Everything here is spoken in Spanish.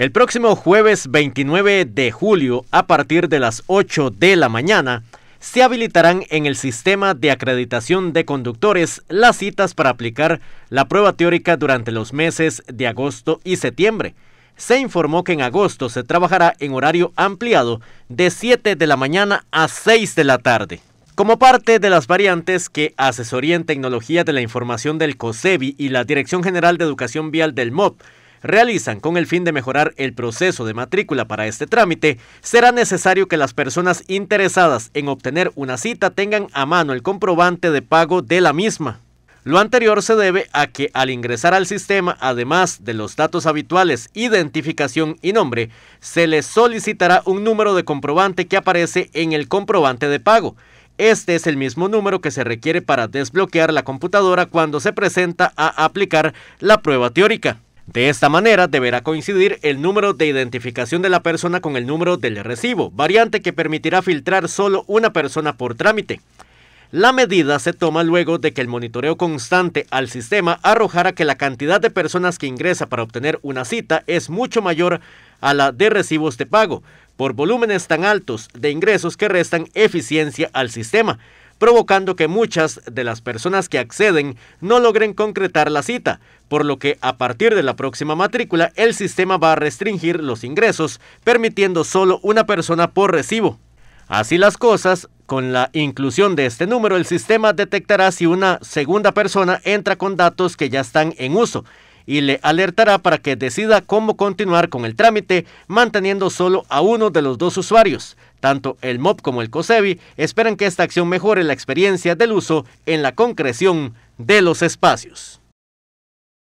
El próximo jueves 29 de julio, a partir de las 8 de la mañana, se habilitarán en el sistema de acreditación de conductores las citas para aplicar la prueba teórica durante los meses de agosto y septiembre. Se informó que en agosto se trabajará en horario ampliado de 7 de la mañana a 6 de la tarde. Como parte de las variantes que Asesoría en Tecnología de la Información del COSEBI y la Dirección General de Educación Vial del MOP realizan con el fin de mejorar el proceso de matrícula para este trámite, será necesario que las personas interesadas en obtener una cita tengan a mano el comprobante de pago de la misma. Lo anterior se debe a que al ingresar al sistema, además de los datos habituales, identificación y nombre, se les solicitará un número de comprobante que aparece en el comprobante de pago. Este es el mismo número que se requiere para desbloquear la computadora cuando se presenta a aplicar la prueba teórica. De esta manera deberá coincidir el número de identificación de la persona con el número del recibo, variante que permitirá filtrar solo una persona por trámite. La medida se toma luego de que el monitoreo constante al sistema arrojara que la cantidad de personas que ingresa para obtener una cita es mucho mayor a la de recibos de pago, por volúmenes tan altos de ingresos que restan eficiencia al sistema, provocando que muchas de las personas que acceden no logren concretar la cita, por lo que a partir de la próxima matrícula el sistema va a restringir los ingresos, permitiendo solo una persona por recibo. Así las cosas, con la inclusión de este número el sistema detectará si una segunda persona entra con datos que ya están en uso y le alertará para que decida cómo continuar con el trámite, manteniendo solo a uno de los dos usuarios. Tanto el MOP como el COSEBI esperan que esta acción mejore la experiencia del uso en la concreción de los espacios.